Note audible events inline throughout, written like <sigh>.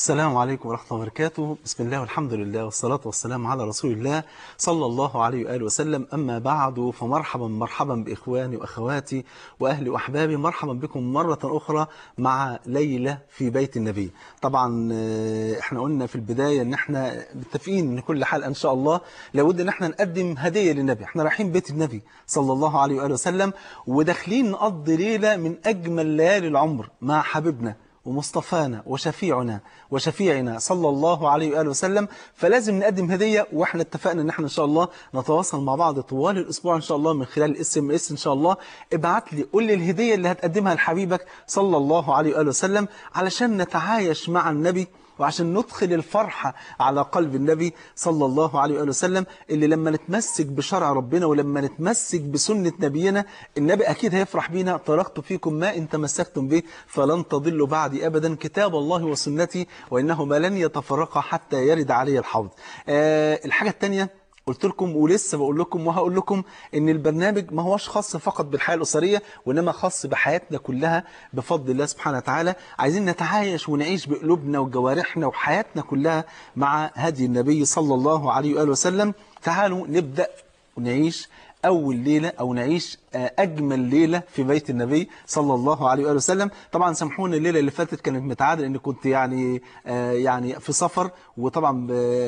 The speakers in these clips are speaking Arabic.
السلام عليكم ورحمة الله وبركاته بسم الله والحمد لله والصلاة والسلام على رسول الله صلى الله عليه وآله وسلم أما بعد فمرحبا مرحبا بإخواني وأخواتي وأهلي وأحبابي مرحبا بكم مرة أخرى مع ليلة في بيت النبي طبعا آه، احنا قلنا في البداية ان احنا متفقين ان كل حلقة ان شاء الله لابد ان احنا نقدم هدية للنبي احنا رايحين بيت النبي صلى الله عليه وآله وسلم وداخلين نقضي ليلة من أجمل ليالي العمر مع حبيبنا ومصطفانا وشفيعنا وشفيعنا صلى الله عليه وآله وسلم فلازم نقدم هدية وإحنا اتفقنا إن إحنا إن شاء الله نتواصل مع بعض طوال الأسبوع إن شاء الله من خلال الاس ام اس إن شاء الله ابعت لي قول لي الهدية اللي هتقدمها لحبيبك صلى الله عليه وآله وسلم علشان نتعايش مع النبي وعشان ندخل الفرحة على قلب النبي صلى الله عليه وآله وسلم اللي لما نتمسك بشرع ربنا ولما نتمسك بسنة نبينا النبي أكيد هيفرح بينا تركت فيكم ما إن تمسكتم به فلن تضلوا بعدي أبدا كتاب الله وسنتي وإنهما لن يتفرقا حتى يرد علي الحوض آه الحاجة الثانية قلت لكم ولسه بقول لكم وهقول لكم ان البرنامج ما هوش خاص فقط بالحياه الاسريه وانما خاص بحياتنا كلها بفضل الله سبحانه وتعالى عايزين نتعايش ونعيش بقلوبنا وجوارحنا وحياتنا كلها مع هدي النبي صلى الله عليه واله وسلم تعالوا نبدا ونعيش أول ليلة أو نعيش آه، أجمل ليلة في بيت النبي صلى الله عليه وآله وسلم طبعا سامحوني الليلة اللي فاتت كانت متعادة لأن كنت يعني آه، يعني في سفر وطبعا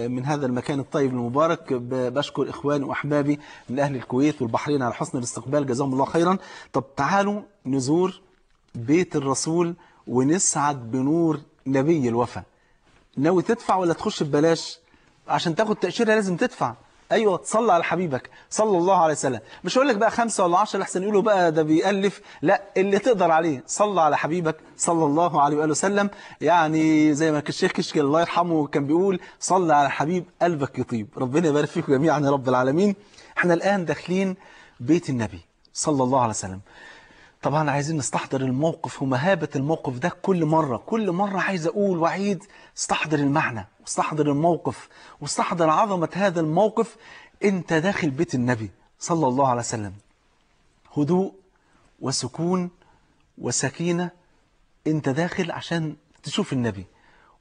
من هذا المكان الطيب المبارك بشكر إخواني وأحبابي من أهل الكويت والبحرين على حسن الاستقبال جزاهم الله خيرا طب تعالوا نزور بيت الرسول ونسعد بنور نبي الوفا ناوي تدفع ولا تخش ببلاش عشان تاخد تأشيرة لازم تدفع أيوة تصلى على حبيبك صلى الله عليه وسلم مش هقول لك بقى خمسة ولا عشرة لحسن يقولوا بقى ده بيألف لا اللي تقدر عليه صلى على حبيبك صلى الله عليه وآله وسلم يعني زي ما الشيخ كشك الله يرحمه كان بيقول صلى على حبيب قلبك يطيب ربنا يبارك فيكم جميعا يا رب العالمين احنا الآن داخلين بيت النبي صلى الله عليه وسلم طبعا عايزين نستحضر الموقف ومهابة الموقف ده كل مرة كل مرة عايز أقول وعيد استحضر المعنى واستحضر الموقف واستحضر عظمة هذا الموقف انت داخل بيت النبي صلى الله عليه وسلم هدوء وسكون وسكينة انت داخل عشان تشوف النبي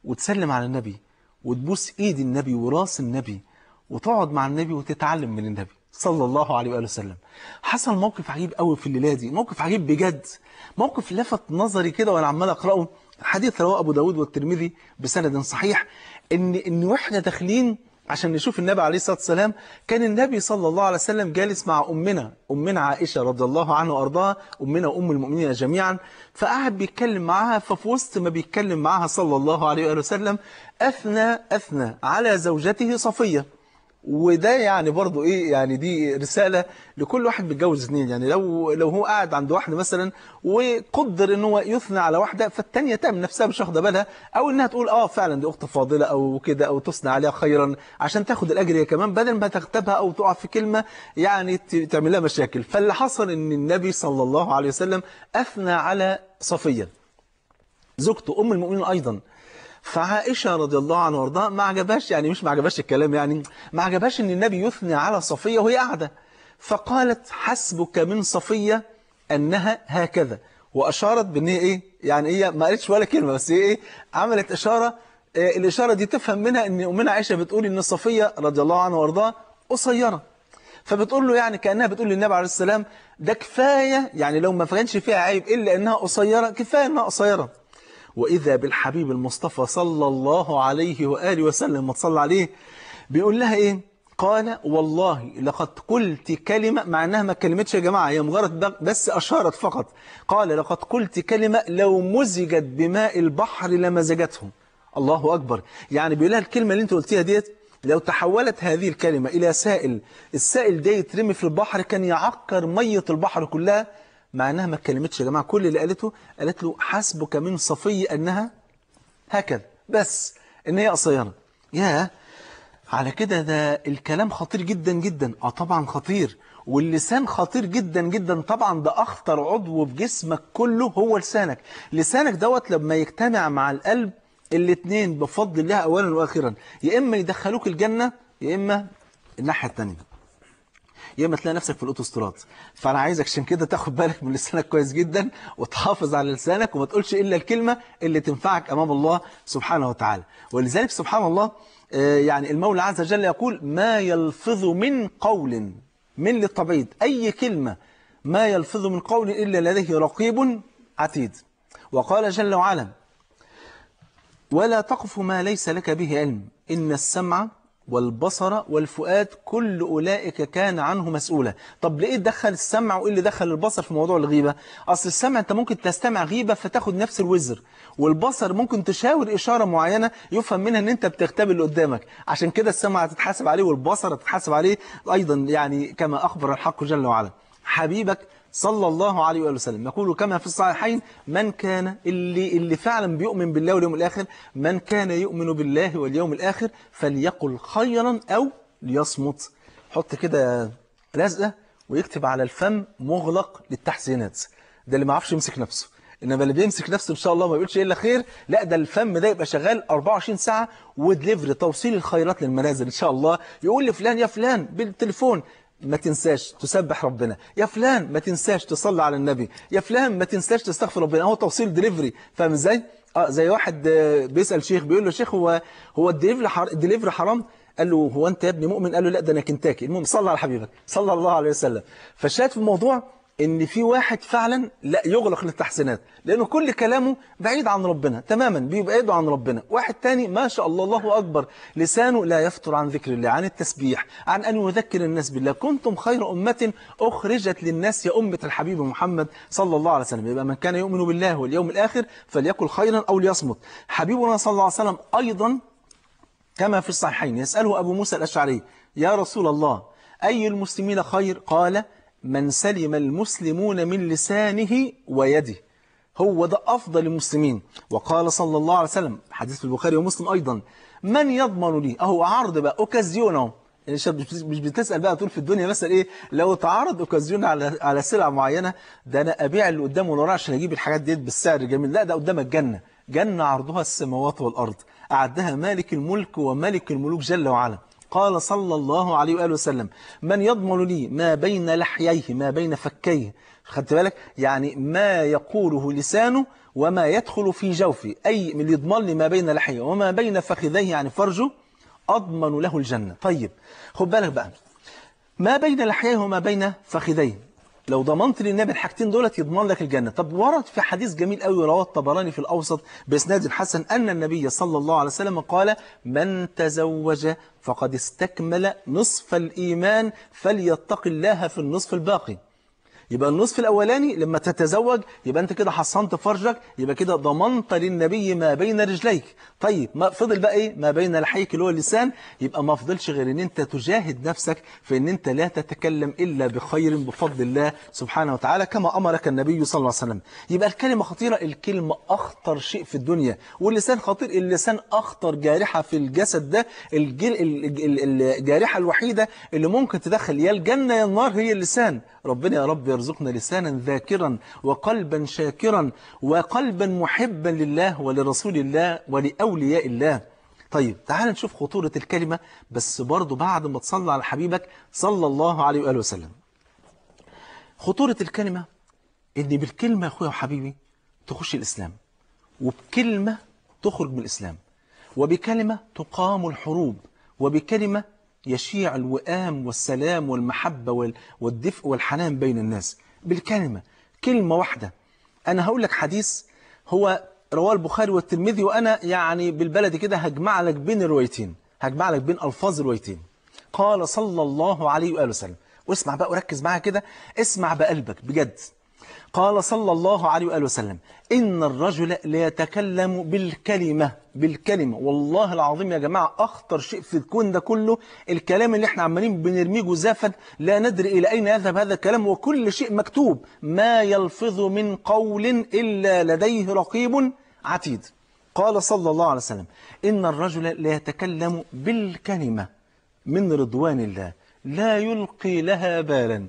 وتسلم على النبي وتبوس ايد النبي وراس النبي وتقعد مع النبي وتتعلم من النبي صلى الله عليه وآله وسلم حصل موقف عجيب قوي في الليلة دي موقف عجيب بجد موقف لفت نظري كده وانا عمال اقراه حديث رواه ابو داود والترمذي بسند صحيح ان ان واحنا داخلين عشان نشوف النبي عليه الصلاة والسلام كان النبي صلى الله عليه وسلم جالس مع أمنا أمنا عائشة رضي الله عنها وأرضاها أمنا وأم المؤمنين جميعا فقعد بيتكلم معها ففي وسط ما بيتكلم معها صلى الله عليه وسلم أثنى أثنى على زوجته صفية وده يعني برضه ايه يعني دي رساله لكل واحد بيتجوز اثنين يعني لو لو هو قاعد عند واحده مثلا وقدر ان هو يثنى على واحده فالثانيه تام نفسها مش واخده بالها او انها تقول اه فعلا دي اخت فاضله او كده او تثنى عليها خيرا عشان تاخد الاجر هي كمان بدل ما تغتابها او تقع في كلمه يعني تعمل لها مشاكل فاللي حصل ان النبي صلى الله عليه وسلم اثنى على صفيه زوجته ام المؤمنين ايضا فعائشة رضي الله عنها وارضاها ما عجبهاش يعني مش ما عجبهاش الكلام يعني ما عجبهاش ان النبي يثني على صفية وهي قاعدة فقالت حسبك من صفية انها هكذا واشارت بان هي ايه يعني هي إيه ما قالتش ولا كلمة بس هي ايه عملت اشارة إيه الاشارة دي تفهم منها ان امنا عائشة بتقول ان صفية رضي الله عنها وارضاها قصيرة فبتقول له يعني كأنها بتقول للنبي عليه السلام ده كفاية يعني لو ما فغنش فيها عيب إلا أنها قصيرة كفاية أنها قصيرة وإذا بالحبيب المصطفى صلى الله عليه وآله وسلم وتصلى عليه بيقول لها إيه قال والله لقد قلت كلمة مع أنها ما كلمتش يا جماعة هي مجرد بس أشارت فقط قال لقد قلت كلمة لو مزجت بماء البحر لمزجته الله أكبر يعني بيقول لها الكلمة اللي أنت قلتيها ديت لو تحولت هذه الكلمة إلى سائل السائل ده يترمي في البحر كان يعكر مية البحر كلها مع أنها ما اتكلمتش يا جماعة كل اللي قالته قالت له حسبك من صفي أنها هكذا بس أن هي قصيرة يا على كده ده الكلام خطير جدا جدا اه طبعا خطير واللسان خطير جدا جدا طبعا ده أخطر عضو في جسمك كله هو لسانك لسانك دوت لما يجتمع مع القلب الاتنين بفضل الله أولا وآخرا يا إما يدخلوك الجنة يا إما الناحية التانية يا اما تلاقي نفسك في الاوتوستراد فانا عايزك عشان كده تاخد بالك من لسانك كويس جدا وتحافظ على لسانك وما تقولش الا الكلمه اللي تنفعك امام الله سبحانه وتعالى ولذلك سبحان الله آه، يعني المولى عز وجل يقول ما يلفظ من قول من للتبعيد اي كلمه ما يلفظ من قول الا لديه رقيب عتيد وقال جل وعلا ولا تقف ما ليس لك به علم إن السمع والبصر والفؤاد كل أولئك كان عنه مسؤولا طب ليه دخل السمع وإيه اللي دخل البصر في موضوع الغيبة أصل السمع أنت ممكن تستمع غيبة فتاخد نفس الوزر والبصر ممكن تشاور إشارة معينة يفهم منها أن أنت بتغتاب اللي قدامك عشان كده السمع هتتحاسب عليه والبصر هتتحاسب عليه أيضا يعني كما أخبر الحق جل وعلا حبيبك صلى الله عليه وآله وسلم يقول كما في الصحيحين من كان اللي, اللي فعلا بيؤمن بالله واليوم الآخر من كان يؤمن بالله واليوم الآخر فليقل خيرا أو ليصمت حط كده لزقة ويكتب على الفم مغلق للتحسينات ده اللي ما عرفش يمسك نفسه إنما اللي بيمسك نفسه إن شاء الله ما بيقولش إيه إلا خير لا ده الفم ده يبقى شغال 24 ساعة ودليفري توصيل الخيرات للمنازل إن شاء الله يقول لفلان يا فلان بالتليفون ما تنساش تسبح ربنا يا فلان ما تنساش تصلي على النبي يا فلان ما تنساش تستغفر ربنا هو توصيل دليفري فاهم ازاي اه زي واحد آه، بيسأل شيخ بيقول له شيخ هو هو الدليفري حر... الدليفري حرام قال له هو انت يا ابني مؤمن قال له لا ده انا كنتاكي المهم صلى على حبيبك صلى الله عليه وسلم فالشاهد في الموضوع ان في واحد فعلا لا يغلق للتحسينات لانه كل كلامه بعيد عن ربنا تماما بيبعده عن ربنا واحد تاني ما شاء الله الله اكبر لسانه لا يفتر عن ذكر الله عن التسبيح عن ان يذكر الناس بالله كنتم خير امه اخرجت للناس يا امه الحبيب محمد صلى الله عليه وسلم يبقى من كان يؤمن بالله واليوم الاخر فليقل خيرا او ليصمت حبيبنا صلى الله عليه وسلم ايضا كما في الصحيحين يساله ابو موسى الاشعري يا رسول الله اي المسلمين خير قال من سلم المسلمون من لسانه ويده هو ده أفضل المسلمين وقال صلى الله عليه وسلم حديث في البخاري ومسلم أيضا من يضمن لي أهو عرض بقى أوكازيونه يعني مش بتسأل بقى تقول في الدنيا مثلا إيه لو اتعرض أوكازيون على على سلعة معينة ده أنا أبيع اللي قدامه واللي وراه عشان أجيب الحاجات ديت بالسعر الجميل لا ده قدامك جنة جنة عرضها السماوات والأرض أعدها مالك الملك وملك الملوك جل وعلا قال صلى الله عليه وآله وسلم من يضمن لي ما بين لحييه ما بين فكيه خدت بالك يعني ما يقوله لسانه وما يدخل في جوفي أي من يضمن لي ما بين لحيه وما بين فخذيه يعني فرجه أضمن له الجنة طيب خد بالك بقى ما بين لحييه وما بين فخذيه لو ضمنت للنبي الحاجتين دولت يضمن لك الجنة طب ورد في حديث جميل قوي رواه الطبراني في الأوسط بإسناد الحسن أن النبي صلى الله عليه وسلم قال من تزوج فقد استكمل نصف الإيمان فليتق الله في النصف الباقي يبقى النصف الأولاني لما تتزوج يبقى أنت كده حصنت فرجك يبقى كده ضمنت للنبي ما بين رجليك طيب ما فضل بقى إيه ما بين لحيك اللي هو اللسان يبقى ما فضلش غير أن أنت تجاهد نفسك في أن أنت لا تتكلم إلا بخير بفضل الله سبحانه وتعالى كما أمرك النبي صلى الله عليه وسلم يبقى الكلمة خطيرة الكلمة أخطر شيء في الدنيا واللسان خطير اللسان أخطر جارحة في الجسد ده الجل الجارحة الوحيدة اللي ممكن تدخل يا الجنة يا النار هي اللسان ربنا يا رب يرزقنا لسانا ذاكرا وقلبا شاكرا وقلبا محبا لله ولرسول الله ولأولياء الله طيب تعال نشوف خطورة الكلمة بس برضو بعد ما تصلى على حبيبك صلى الله عليه وآله وسلم خطورة الكلمة إن بالكلمة يا أخويا وحبيبي تخش الإسلام وبكلمة تخرج من الإسلام وبكلمة تقام الحروب وبكلمة يشيع الوئام والسلام والمحبة والدفء والحنان بين الناس بالكلمة كلمة واحدة أنا هقول لك حديث هو رواه البخاري والترمذي وأنا يعني بالبلد كده هجمع لك بين الروايتين هجمع لك بين ألفاظ الروايتين قال صلى الله عليه وآله وسلم واسمع بقى وركز معايا كده اسمع بقلبك بجد قال صلى الله عليه وآله وسلم إن الرجل لا يتكلم بالكلمة بالكلمة والله العظيم يا جماعة أخطر شيء في الكون ده كله الكلام اللي احنا عمالين بنرميه جزافا لا ندري إلى أين يذهب هذا الكلام وكل شيء مكتوب ما يلفظ من قول إلا لديه رقيب عتيد قال صلى الله عليه وسلم إن الرجل لا يتكلم بالكلمة من رضوان الله لا يلقي لها بالا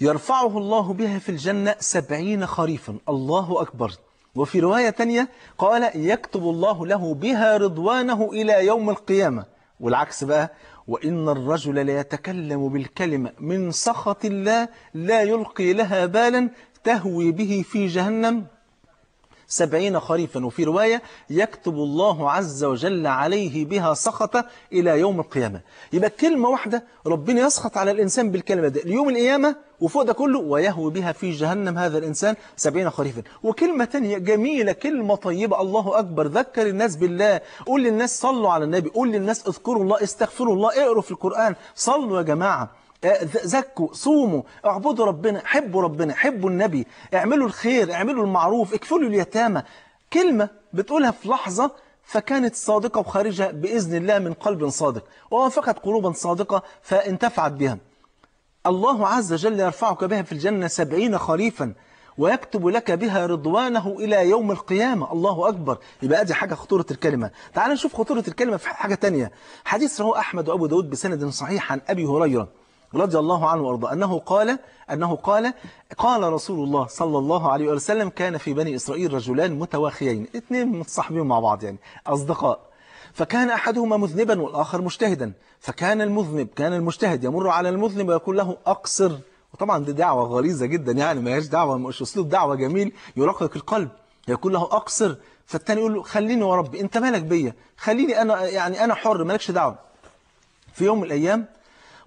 يرفعه الله بها في الجنة سبعين خريفا الله أكبر وفي رواية تانية قال يكتب الله له بها رضوانه إلى يوم القيامة والعكس بقى وإن الرجل ليتكلم بالكلمة من سخط الله لا يلقي لها بالا تهوي به في جهنم سبعين خريفا وفي رواية يكتب الله عز وجل عليه بها سخطة إلى يوم القيامة يبقى كلمة واحدة ربنا يسخط على الإنسان بالكلمة ده اليوم القيامة وفوق ده كله ويهوي بها في جهنم هذا الإنسان سبعين خريفا وكلمة تانية جميلة كلمة طيبة الله أكبر ذكر الناس بالله قول للناس صلوا على النبي قول للناس اذكروا الله استغفروا الله اقروا في القرآن صلوا يا جماعة آه، زكوا صوموا اعبدوا ربنا حبوا ربنا حبوا النبي اعملوا الخير اعملوا المعروف اكفلوا اليتامى كلمة بتقولها في لحظة فكانت صادقة وخارجة بإذن الله من قلب صادق ووافقت قلوبا صادقة فانتفعت بها الله عز وجل يرفعك بها في الجنة سبعين خريفا ويكتب لك بها رضوانه إلى يوم القيامة الله أكبر يبقى أدي حاجة خطورة الكلمة تعال نشوف خطورة الكلمة في حاجة تانية حديث رواه أحمد وأبو داود بسند صحيح عن أبي هريرة رضي الله عنه وارضاه أنه قال أنه قال قال رسول الله صلى الله عليه وسلم كان في بني إسرائيل رجلان متواخيين اثنين متصاحبين مع بعض يعني أصدقاء فكان أحدهما مذنبا والآخر مجتهدا فكان المذنب كان المجتهد يمر على المذنب ويقول له أقصر وطبعا دي دعوة غليظة جدا يعني ما هيش دعوة مش أسلوب دعوة جميل يرقق القلب يقول له أقصر فالتاني يقول له خليني يا رب أنت مالك بيا خليني أنا يعني أنا حر مالكش دعوة في يوم من الأيام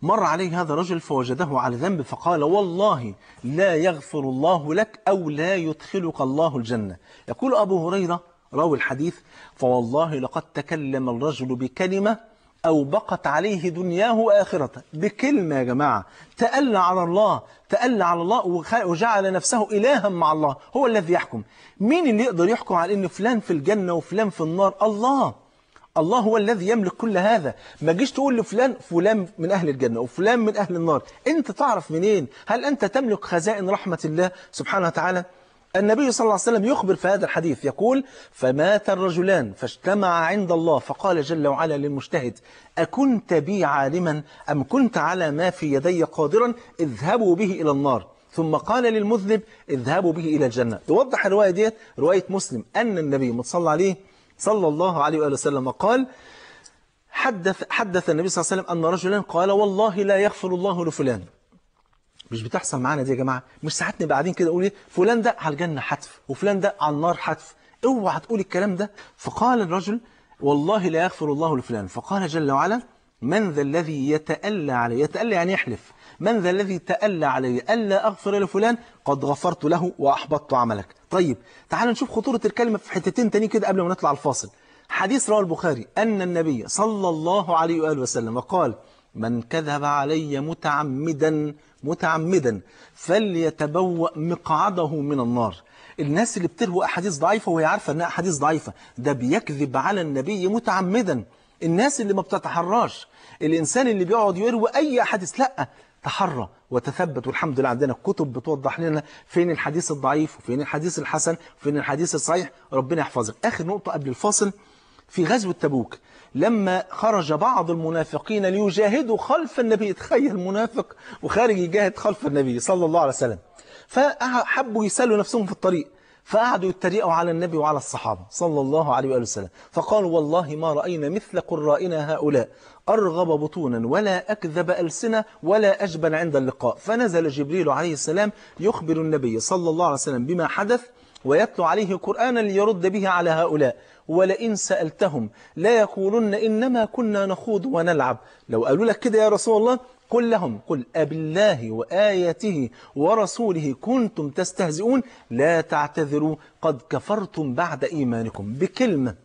مر عليه هذا الرجل فوجده على ذنب فقال والله لا يغفر الله لك أو لا يدخلك الله الجنة يقول أبو هريرة راوي الحديث فوالله لقد تكلم الرجل بكلمة أو بقت عليه دنياه وآخرته بكلمة يا جماعة تألى على الله تألى على الله وجعل نفسه إلها مع الله هو الذي يحكم مين اللي يقدر يحكم على أن فلان في الجنة وفلان في النار الله الله هو الذي يملك كل هذا ما جيش تقول لفلان فلان من أهل الجنة وفلان من أهل النار أنت تعرف منين هل أنت تملك خزائن رحمة الله سبحانه وتعالى النبي صلى الله عليه وسلم يخبر في هذا الحديث يقول فمات الرجلان فاجتمع عند الله فقال جل وعلا للمجتهد أكنت بي عالما أم كنت على ما في يدي قادرا اذهبوا به إلى النار ثم قال للمذنب اذهبوا به إلى الجنة توضح الرواية ديت رواية مسلم أن النبي صلى الله عليه صلى الله عليه وآله وسلم قال حدث, حدث النبي صلى الله عليه وسلم أن رجلا قال والله لا يغفر الله لفلان مش بتحصل معانا دي يا جماعة مش ساعات نبقى قاعدين كده ايه فلان ده على الجنة حتف وفلان ده على النار حتف اوعى تقول الكلام ده فقال الرجل والله لا يغفر الله لفلان فقال جل وعلا من ذا الذي يتألى عليه يتألى يعني يحلف من ذا الذي تألى علي ألا أغفر لفلان قد غفرت له وأحبطت عملك طيب تعال نشوف خطورة الكلمة في حتتين تاني كده قبل ما نطلع الفاصل حديث رواه البخاري أن النبي صلى الله عليه وآله وسلم وقال من كذب علي متعمدا متعمدا فليتبوأ مقعده من النار الناس اللي بتروي أحاديث ضعيفة وهي عارفة أنها أحاديث ضعيفة ده بيكذب على النبي متعمدا الناس اللي ما بتتحراش الإنسان اللي بيقعد يروي أي أحاديث لا تحرى وتثبت والحمد لله عندنا كتب بتوضح لنا فين الحديث الضعيف وفين الحديث الحسن وفين الحديث الصحيح ربنا يحفظك آخر نقطة قبل الفاصل في غزوة تبوك لما خرج بعض المنافقين ليجاهدوا خلف النبي تخيل منافق وخارج يجاهد خلف النبي صلى الله عليه وسلم فحبوا يسلوا نفسهم في الطريق فقعدوا يتريقوا على النبي وعلى الصحابة صلى الله عليه وآله وسلم فقالوا والله ما رأينا مثل قرائنا هؤلاء أرغب بطونا ولا أكذب ألسنة ولا أجبن عند اللقاء فنزل جبريل عليه السلام يخبر النبي صلى الله عليه وسلم بما حدث ويتلو عليه قرآنا ليرد به على هؤلاء ولئن سألتهم لا يقولن إنما كنا نخوض ونلعب لو قالوا لك كده يا رسول الله قل لهم قل أبالله وآياته ورسوله كنتم تستهزئون لا تعتذروا قد كفرتم بعد إيمانكم بكلمة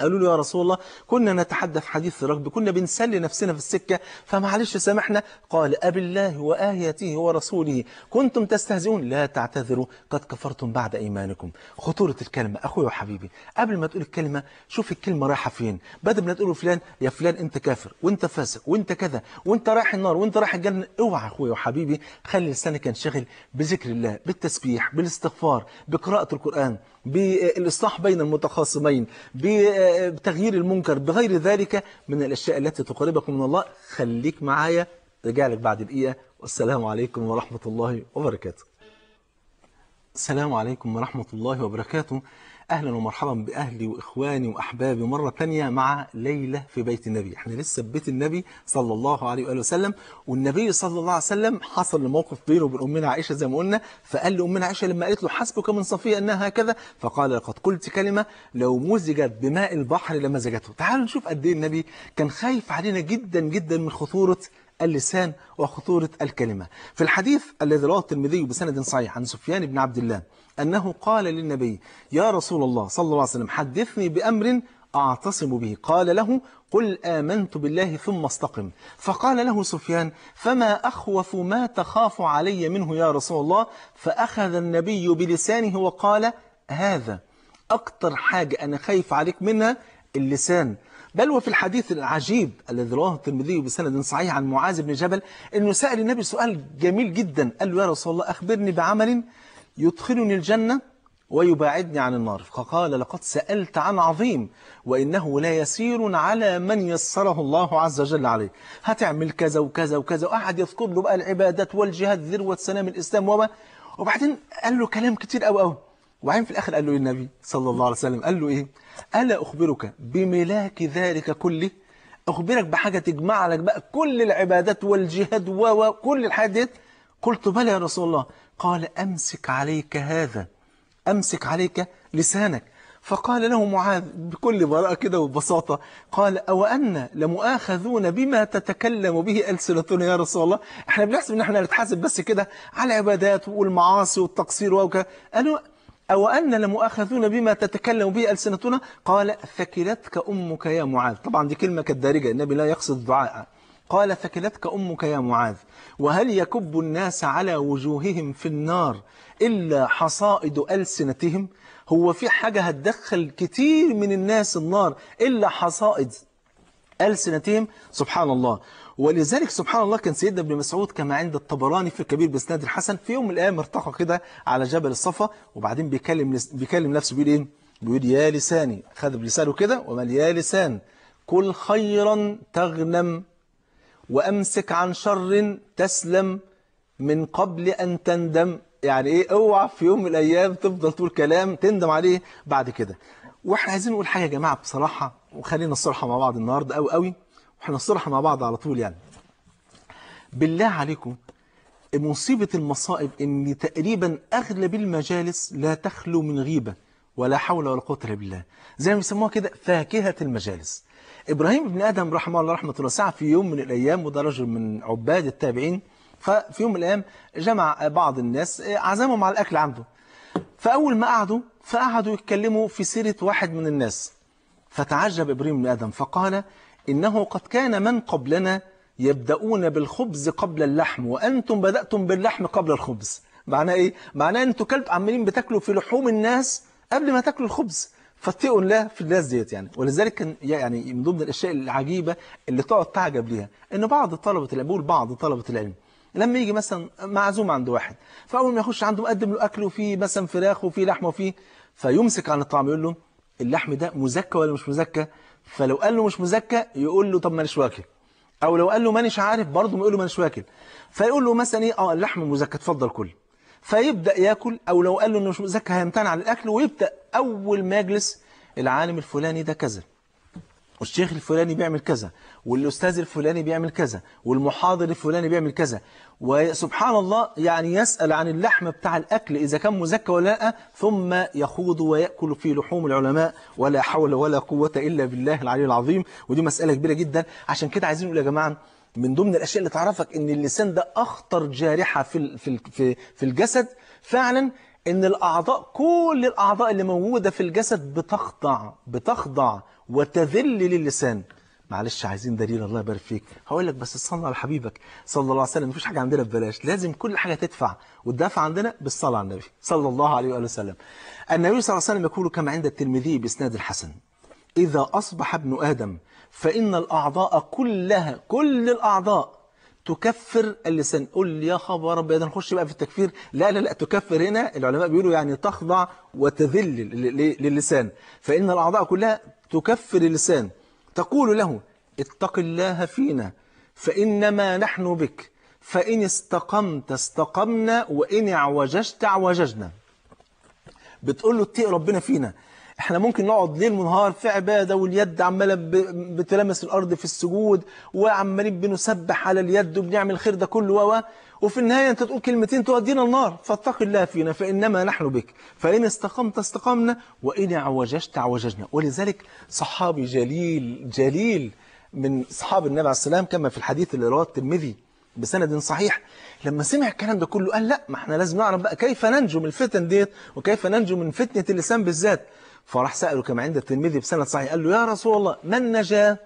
قالوا له يا رسول الله كنا نتحدث حديث ركب كنا بنسلي نفسنا في السكة فمعلش سامحنا قال أب الله وآياته ورسوله كنتم تستهزئون لا تعتذروا قد كفرتم بعد إيمانكم خطورة الكلمة أخوي وحبيبي قبل ما تقول الكلمة شوف الكلمة رايحة فين بدل ما تقول فلان يا فلان أنت كافر وأنت فاسق وأنت كذا وأنت رايح النار وأنت رايح الجنة اوعى أخوي وحبيبي خلي لسانك ينشغل بذكر الله بالتسبيح بالاستغفار بقراءة القرآن بالإصلاح بين المتخاصمين بتغيير المنكر بغير ذلك من الأشياء التي تقربك من الله خليك معايا رجالك بعد دقيقة والسلام عليكم ورحمة الله وبركاته السلام عليكم ورحمة الله وبركاته اهلا ومرحبا باهلي واخواني واحبابي مره ثانيه مع ليله في بيت النبي احنا لسه في بيت النبي صلى الله عليه واله وسلم والنبي صلى الله عليه وسلم حصل الموقف بينه وبين امنا عائشه زي ما قلنا فقال لامنا عائشه لما قالت له حسبك من صفيه انها هكذا فقال لقد قلت كلمه لو مزجت بماء البحر لمزجته تعالوا نشوف قد ايه النبي كان خايف علينا جدا جدا من خطوره اللسان وخطورة الكلمة في الحديث الذي رواه الترمذي بسند صحيح عن سفيان بن عبد الله أنه قال للنبي يا رسول الله صلى الله عليه وسلم حدثني بأمر أعتصم به قال له قل آمنت بالله ثم استقم فقال له سفيان فما أخوف ما تخاف علي منه يا رسول الله فأخذ النبي بلسانه وقال هذا أكتر حاجة أنا خايف عليك منها اللسان بل وفي الحديث العجيب الذي رواه الترمذي بسند صحيح عن معاذ بن جبل أنه سأل النبي سؤال جميل جدا قال له يا رسول الله أخبرني بعمل يدخلني الجنة ويباعدني عن النار فقال لقد سألت عن عظيم وإنه لا يسير على من يسره الله عز وجل عليه هتعمل كذا وكذا وكذا وقعد يذكر له بقى العبادات والجهاد ذروة سلام الإسلام وما وبعدين قال له كلام كتير قوي قوي وبعدين في الآخر قال له إيه النبي صلى الله عليه وسلم قال له إيه ألا أخبرك بملاك ذلك كله أخبرك بحاجة تجمع لك بقى كل العبادات والجهاد وكل الحاجات ديت قلت بلى يا رسول الله قال أمسك عليك هذا أمسك عليك لسانك فقال له معاذ بكل براءة كده وببساطة قال أو أن لمؤاخذون بما تتكلم به ألسنتنا يا رسول الله احنا بنحسب ان احنا نتحاسب بس كده على العبادات والمعاصي والتقصير وكذا قالوا أو أن لمؤاخذون بما تتكلم به ألسنتنا قال ثكلتك أمك يا معاذ طبعا دي كلمة كالدارجة النبي لا يقصد دعاء قال ثكلتك أمك يا معاذ وهل يكب الناس على وجوههم في النار إلا حصائد ألسنتهم هو في حاجة هتدخل كتير من الناس النار إلا حصائد ألسنتهم سبحان الله ولذلك سبحان الله كان سيدنا ابن مسعود كما عند الطبراني في الكبير بإسناد الحسن في يوم من الأيام ارتقى كده على جبل الصفا وبعدين بيكلم بيكلم نفسه بيقول إيه؟ بيقول يا لساني خد بلسانه كده ومال يا لسان كل خيرا تغنم وأمسك عن شر تسلم من قبل أن تندم يعني إيه اوعى في يوم من الأيام تفضل تقول كلام تندم عليه بعد كده وإحنا عايزين نقول حاجة يا جماعة بصراحة وخلينا الصراحة مع بعض النهاردة قوي قوي احنا الصراحة مع بعض على طول يعني بالله عليكم مصيبة المصائب ان تقريبا اغلب المجالس لا تخلو من غيبة ولا حول ولا قوة الا بالله زي ما بيسموها كده فاكهة المجالس ابراهيم بن ادم رحمه الله رحمه الله في يوم من الايام وده رجل من عباد التابعين ففي يوم من الايام جمع بعض الناس عزمهم على الاكل عنده فاول ما قعدوا فقعدوا يتكلموا في سيره واحد من الناس فتعجب ابراهيم بن ادم فقال إنه قد كان من قبلنا يبدأون بالخبز قبل اللحم وأنتم بدأتم باللحم قبل الخبز معناه إيه؟ معناه أنتم كلب عمالين بتاكلوا في لحوم الناس قبل ما تاكلوا الخبز فاتقوا الله في الناس ديت يعني ولذلك كان يعني من ضمن الأشياء العجيبة اللي تقعد تعجب ليها إن بعض طلبة العلم بقول بعض طلبة العلم لما يجي مثلا معزوم عند واحد فأول ما يخش عنده مقدم له أكل وفيه مثلا فراخ وفيه لحمة وفيه فيمسك عن الطعام يقول له اللحم ده مزكى ولا مش مزكى فلو قال له مش مزكى يقول له طب مانيش واكل او لو قال له مانيش عارف برضه ما يقول له مانيش واكل فيقول له مثلا ايه اه اللحم مزكى اتفضل كل فيبدا ياكل او لو قال له انه مش مزكى هيمتنع عن الاكل ويبدا اول ما يجلس العالم الفلاني ده كذا والشيخ الفلاني بيعمل كذا والاستاذ الفلاني بيعمل كذا والمحاضر الفلاني بيعمل كذا وسبحان الله يعني يسأل عن اللحم بتاع الأكل إذا كان مزكى ولا لا ثم يخوض ويأكل في لحوم العلماء ولا حول ولا قوة إلا بالله العلي العظيم ودي مسألة كبيرة جدا عشان كده عايزين نقول يا جماعة من ضمن الأشياء اللي تعرفك إن اللسان ده أخطر جارحة في في في في الجسد فعلا إن الأعضاء كل الأعضاء اللي موجودة في الجسد بتخضع بتخضع وتذل للسان معلش عايزين دليل الله يبارك فيك هقول لك بس الصلاة على حبيبك صلى الله عليه وسلم مفيش حاجه عندنا ببلاش لازم كل حاجه تدفع والدفع عندنا بالصلاه على النبي صلى الله عليه واله وسلم النبي صلى الله عليه وسلم يقول كما عند الترمذي باسناد الحسن اذا اصبح ابن ادم فان الاعضاء كلها كل الاعضاء تكفر اللسان قل يا خبر ده نخش بقى في التكفير لا لا لا تكفر هنا العلماء بيقولوا يعني تخضع وتذل للسان فان الاعضاء كلها تكفر اللسان تقول له اتق الله فينا فإنما نحن بك فإن استقمت استقمنا وإن اعوججت اعوججنا بتقول له اتق ربنا فينا احنا ممكن نقعد ليل ونهار في عبادة واليد عمالة بتلمس الأرض في السجود وعمالين بنسبح على اليد وبنعمل خير ده كله و وفي النهاية أنت تقول كلمتين تودينا النار فاتق الله فينا فإنما نحن بك فإن استقمت استقمنا وإن عوججت عوججنا ولذلك صحابي جليل جليل من أصحاب النبي عليه السلام كما في الحديث اللي رواه الترمذي بسند صحيح لما سمع الكلام ده كله قال لا ما احنا لازم نعرف بقى كيف ننجو من الفتن ديت وكيف ننجو من فتنة اللسان بالذات فراح سأله كما عند الترمذي بسند صحيح قال له يا رسول الله من نجا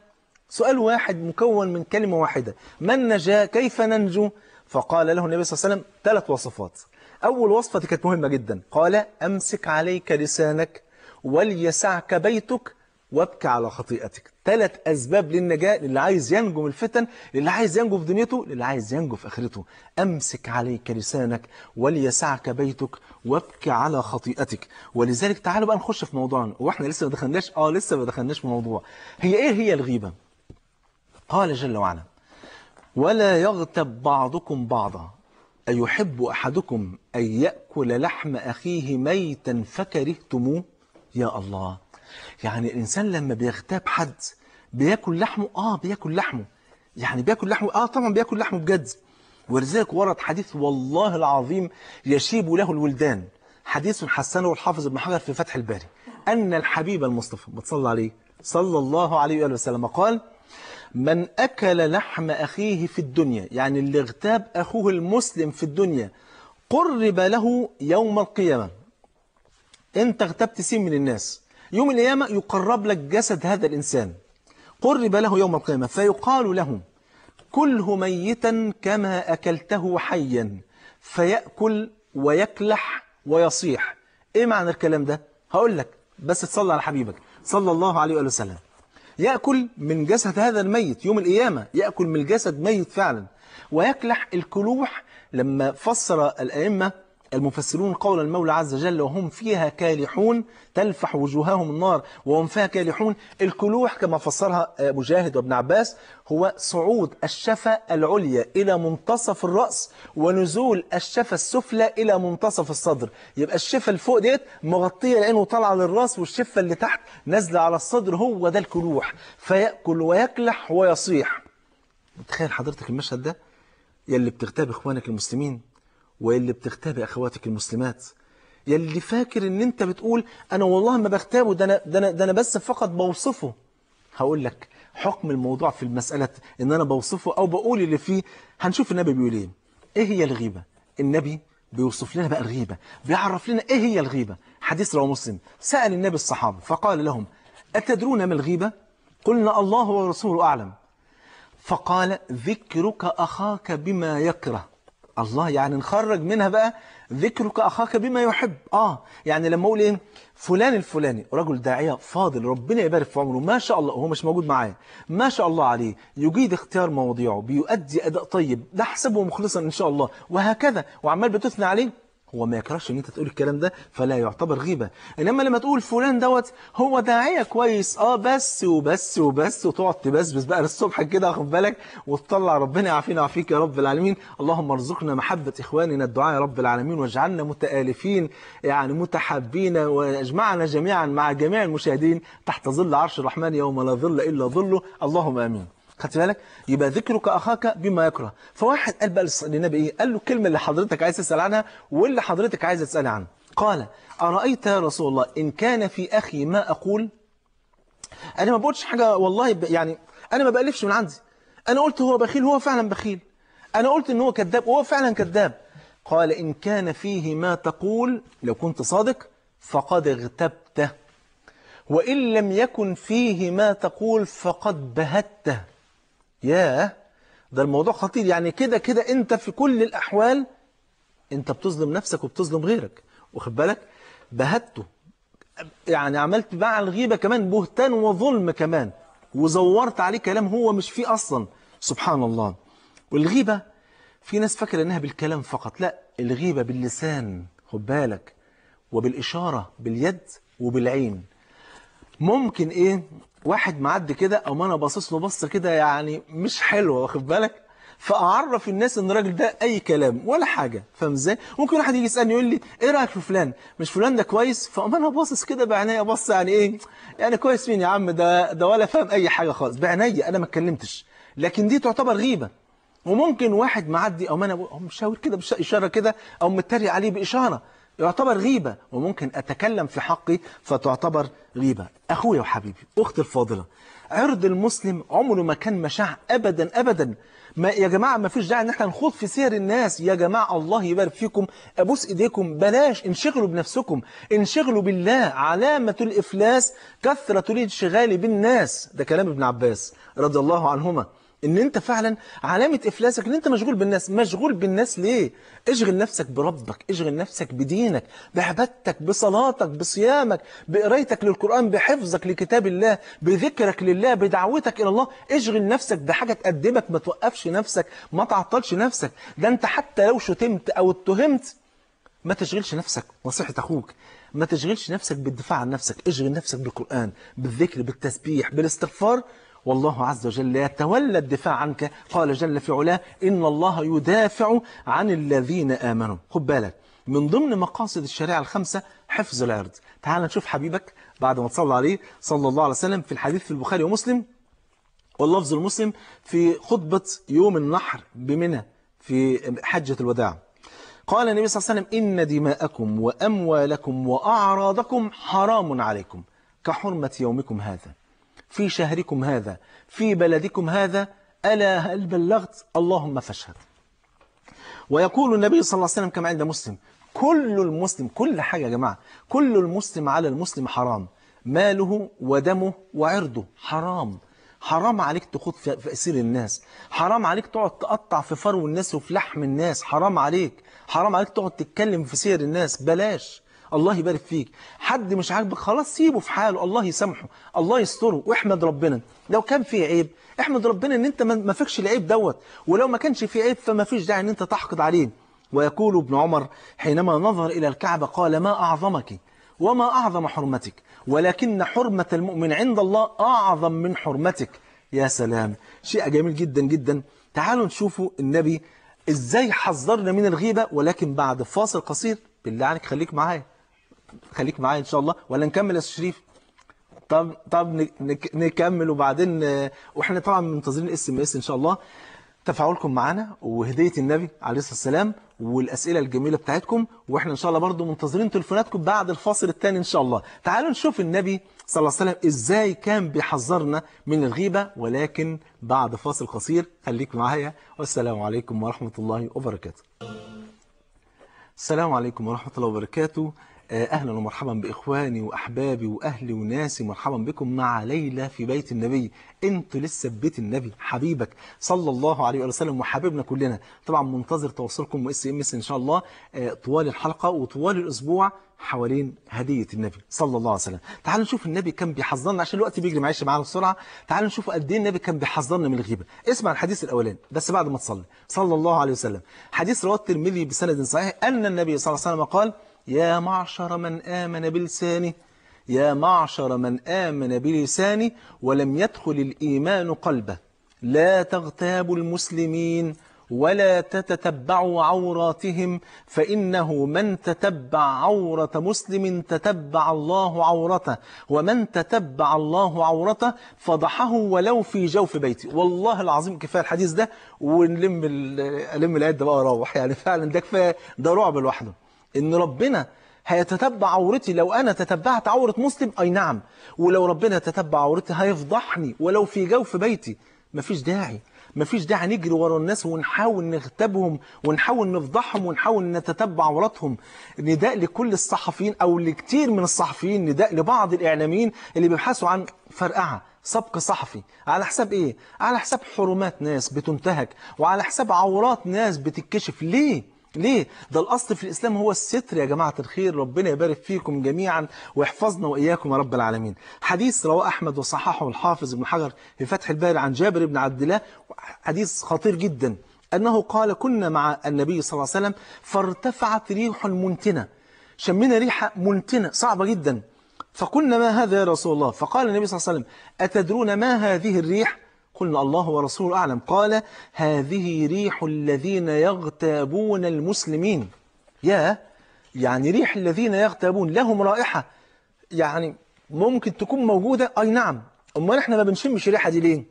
سؤال واحد مكون من كلمة واحدة من نجا كيف ننجو فقال له النبي صلى الله عليه وسلم ثلاث وصفات أول وصفة كانت مهمة جدا قال أمسك عليك لسانك وليسعك بيتك وابكي على خطيئتك ثلاث أسباب للنجاة للي عايز ينجو من الفتن للي عايز ينجو في دنيته للي عايز ينجو في آخرته أمسك عليك لسانك وليسعك بيتك وابكي على خطيئتك ولذلك تعالوا بقى نخش في موضوعنا واحنا لسه ما دخلناش اه لسه ما دخلناش في موضوع هي ايه هي الغيبة قال جل وعلا ولا يغتب بعضكم بعضا أيحب أحدكم أن يأكل لحم أخيه ميتا فكرهتموه يا الله يعني الإنسان لما بيغتاب حد بياكل لحمه آه بياكل لحمه يعني بياكل لحمه آه طبعا بياكل لحمه بجد ولذلك ورد حديث والله العظيم يشيب له الولدان حديث حسنه الحافظ ابن حجر في فتح الباري أن الحبيب المصطفى بتصلى عليه صلى الله عليه وآله وسلم قال من أكل لحم أخيه في الدنيا يعني اللي اغتاب أخوه المسلم في الدنيا قرب له يوم القيامة أنت اغتبت سين من الناس يوم القيامة يقرب لك جسد هذا الإنسان قرب له يوم القيامة فيقال لهم كله ميتا كما أكلته حيا فيأكل ويكلح ويصيح إيه معنى الكلام ده؟ هقول لك بس تصلي على حبيبك صلى الله عليه وسلم يأكل من جسد هذا الميت يوم القيامة يأكل من الجسد ميت فعلا ويكلح الكلوح لما فسر الأئمة المفسرون قول المولى عز وجل وهم فيها كالحون تلفح وجوههم النار وهم فيها كالحون الكلوح كما فسرها آه، مجاهد وابن عباس هو صعود الشفة العليا إلى منتصف الرأس ونزول الشفة السفلى إلى منتصف الصدر يبقى الشفة اللي فوق ديت مغطية لأنه طالعة للرأس والشفة اللي تحت نازلة على الصدر هو ده الكلوح فيأكل ويكلح ويصيح تخيل حضرتك المشهد ده يلي بتغتاب إخوانك المسلمين واللي بتغتابي أخواتك المسلمات يلي فاكر ان انت بتقول انا والله ما بغتابه ده انا ده انا, ده أنا بس فقط بوصفه هقول لك حكم الموضوع في المسألة ان انا بوصفه او بقول اللي فيه هنشوف النبي بيقول ايه ايه هي الغيبة النبي بيوصف لنا بقى الغيبة بيعرف لنا ايه هي الغيبة حديث رواه مسلم سأل النبي الصحابة فقال لهم أتدرون ما الغيبة قلنا الله ورسوله أعلم فقال ذكرك أخاك بما يكره الله يعني نخرج منها بقى ذكرك أخاك بما يحب آه يعني لما أقول إيه فلان الفلاني رجل داعية فاضل ربنا يبارك في عمره ما شاء الله هو مش موجود معايا ما شاء الله عليه يجيد اختيار مواضيعه بيؤدي أداء طيب ده حسبه مخلصا إن شاء الله وهكذا وعمال بتثنى عليه هو ما يكرهش ان انت تقول الكلام ده فلا يعتبر غيبه انما لما تقول فلان دوت هو داعيه كويس اه بس وبس وبس وتقعد تبسبس بقى للصبح كده واخد بالك وتطلع ربنا يعافينا ويعافيك يا رب العالمين اللهم ارزقنا محبه اخواننا الدعاء يا رب العالمين واجعلنا متالفين يعني متحابين واجمعنا جميعا مع جميع المشاهدين تحت ظل عرش الرحمن يوم لا ظل الا ظله اللهم امين خدت بالك يبقى ذكرك اخاك بما يكره فواحد قال بقى للنبي ايه قال له الكلمه اللي حضرتك عايز تسال عنها واللي حضرتك عايز تسال عنها قال ارايت يا رسول الله ان كان في اخي ما اقول انا ما بقولش حاجه والله يعني انا ما بألفش من عندي انا قلت هو بخيل هو فعلا بخيل انا قلت ان هو كذاب هو فعلا كذاب قال ان كان فيه ما تقول لو كنت صادق فقد اغتبته وإن لم يكن فيه ما تقول فقد بهته ياه ده الموضوع خطير يعني كده كده انت في كل الأحوال انت بتظلم نفسك وبتظلم غيرك واخد بالك بهته يعني عملت مع الغيبة كمان بهتان وظلم كمان وزورت عليه كلام هو مش فيه أصلا سبحان الله والغيبة في ناس فاكرة انها بالكلام فقط لا الغيبة باللسان خد بالك وبالإشارة باليد وبالعين ممكن ايه واحد معدي كده او انا باصص له بصه كده يعني مش حلوه واخد بالك فاعرف الناس ان الراجل ده اي كلام ولا حاجه فاهم ازاي ممكن واحد يجي يسالني يقول لي ايه رايك في فلان مش فلان ده كويس فاقوم انا باصص كده بعينيا بص يعني ايه يعني كويس مين يا عم ده ده ولا فاهم اي حاجه خالص بعينيا انا ما اتكلمتش لكن دي تعتبر غيبه وممكن واحد معدي او انا مشاور كده اشاره كده او متريق عليه باشاره يعتبر غيبة وممكن أتكلم في حقي فتعتبر غيبة أخويا وحبيبي أختي الفاضلة عرض المسلم عمره ما كان مشاع أبدا أبدا ما يا جماعة ما فيش داعي ان احنا نخوض في سير الناس يا جماعة الله يبارك فيكم ابوس ايديكم بلاش انشغلوا بنفسكم انشغلوا بالله علامة الافلاس كثرة الانشغال بالناس ده كلام ابن عباس رضي الله عنهما ان انت فعلا علامة افلاسك ان انت مشغول بالناس مشغول بالناس ليه اشغل نفسك بربك اشغل نفسك بدينك بعبادتك بصلاتك بصيامك بقرايتك للقرآن بحفظك لكتاب الله بذكرك لله بدعوتك الى الله اشغل نفسك بحاجة تقدمك ما توقفش نفسك ما تعطلش نفسك ده انت حتى لو شتمت او اتهمت ما تشغلش نفسك نصيحة أخوك ما تشغلش نفسك بالدفاع عن نفسك اشغل نفسك بالقرآن بالذكر بالتسبيح بالاستغفار والله عز وجل يتولى الدفاع عنك قال جل في علاه إن الله يدافع عن الذين آمنوا خد بالك من ضمن مقاصد الشريعة الخمسة حفظ العرض تعال نشوف حبيبك بعد ما تصلى عليه صلى الله عليه وسلم في الحديث في البخاري ومسلم واللفظ المسلم في خطبة يوم النحر بمنى في حجة الوداع قال النبي صلى الله عليه وسلم إن دماءكم وأموالكم وأعراضكم حرام عليكم كحرمة يومكم هذا في شهركم هذا في بلدكم هذا ألا هل بلغت اللهم فاشهد ويقول النبي صلى الله عليه وسلم كما عند مسلم كل المسلم كل حاجة يا جماعة كل المسلم على المسلم حرام ماله ودمه وعرضه حرام حرام عليك تخوض في أسير الناس حرام عليك تقعد تقطع في فرو الناس وفي لحم الناس حرام عليك حرام عليك تقعد تتكلم في سير الناس بلاش الله يبارك فيك حد مش عاجبك خلاص سيبه في حاله الله يسامحه الله يستره واحمد ربنا لو كان فيه عيب احمد ربنا ان انت ما فيكش العيب دوت ولو ما كانش فيه عيب فما فيش داعي ان انت تحقد عليه ويقول ابن عمر حينما نظر إلى الكعبة قال ما أعظمك وما أعظم حرمتك ولكن حرمة المؤمن عند الله أعظم من حرمتك يا سلام شيء جميل جدا جدا تعالوا نشوفوا النبي إزاي حذرنا من الغيبة ولكن بعد فاصل قصير بالله عليك خليك معايا خليك معايا ان شاء الله ولا نكمل يا شريف طب طب نكمل وبعدين آه، واحنا طبعا منتظرين الاس ام اس ان شاء الله تفاعلكم معانا وهديه النبي عليه الصلاه والسلام والاسئله الجميله بتاعتكم واحنا ان شاء الله برضو منتظرين تليفوناتكم بعد الفاصل الثاني ان شاء الله تعالوا نشوف النبي صلى الله عليه وسلم ازاي كان بيحذرنا من الغيبه ولكن بعد فاصل قصير خليك معايا والسلام عليكم ورحمه الله وبركاته السلام عليكم ورحمه الله وبركاته آه، اهلا ومرحبا باخواني واحبابي واهلي وناسي مرحبا بكم مع ليلى في بيت النبي انتوا لسه في بيت النبي حبيبك صلى الله عليه وسلم وحبيبنا كلنا طبعا منتظر توصلكم اس ام اس ان شاء الله آه، طوال الحلقه وطوال الاسبوع حوالين هدية النبي صلى الله عليه وسلم تعالوا نشوف النبي كان بيحذرنا عشان الوقت بيجري معيش معانا بسرعة تعالوا نشوف قد ايه النبي كان بيحذرنا من الغيبة اسمع الحديث الأولاني بس بعد ما تصلي صلى الله عليه وسلم حديث رواه الترمذي بسند صحيح أن النبي صلى الله عليه وسلم قال يا معشر من آمن بلسانه يا معشر من آمن بلسانه ولم يدخل الإيمان قلبه لا تغتابوا المسلمين ولا تتتبعوا عوراتهم فإنه من تتبع عورة مسلم تتبع الله عورته ومن تتبع الله عورته فضحه ولو في جوف بيتي والله العظيم كفايه الحديث ده ونلم ألم العدة بقى روح يعني فعلا ده كفايه ده رعب لوحده ان ربنا هيتتبع عورتي لو انا تتبعت عورة مسلم اي نعم ولو ربنا تتبع عورتي هيفضحني ولو في جوف بيتي مفيش داعي مفيش داعي نجري ورا الناس ونحاول نغتابهم ونحاول نفضحهم ونحاول نتتبع عوراتهم نداء لكل الصحفيين او لكتير من الصحفيين نداء لبعض الاعلاميين اللي بيبحثوا عن فرقعه سبق صحفي على حساب ايه على حساب حرمات ناس بتنتهك وعلى حساب عورات ناس بتتكشف ليه ليه ده الأصل في الإسلام هو الستر يا جماعة الخير ربنا يبارك فيكم جميعا ويحفظنا وإياكم يا رب العالمين حديث رواه أحمد وصححه الحافظ ابن حجر في فتح الباري عن جابر بن عبد الله حديث خطير جدا أنه قال كنا مع النبي صلى الله عليه وسلم فارتفعت ريح منتنة شمنا ريحة منتنة صعبة جدا فقلنا ما هذا يا رسول الله فقال النبي صلى الله عليه وسلم أتدرون ما هذه الريح قلنا الله ورسوله أعلم قال هذه ريح الذين يغتابون المسلمين يا يعني ريح الذين يغتابون لهم رائحة يعني ممكن تكون موجودة أي نعم أمال إحنا ما بنشمش الريحة دي ليه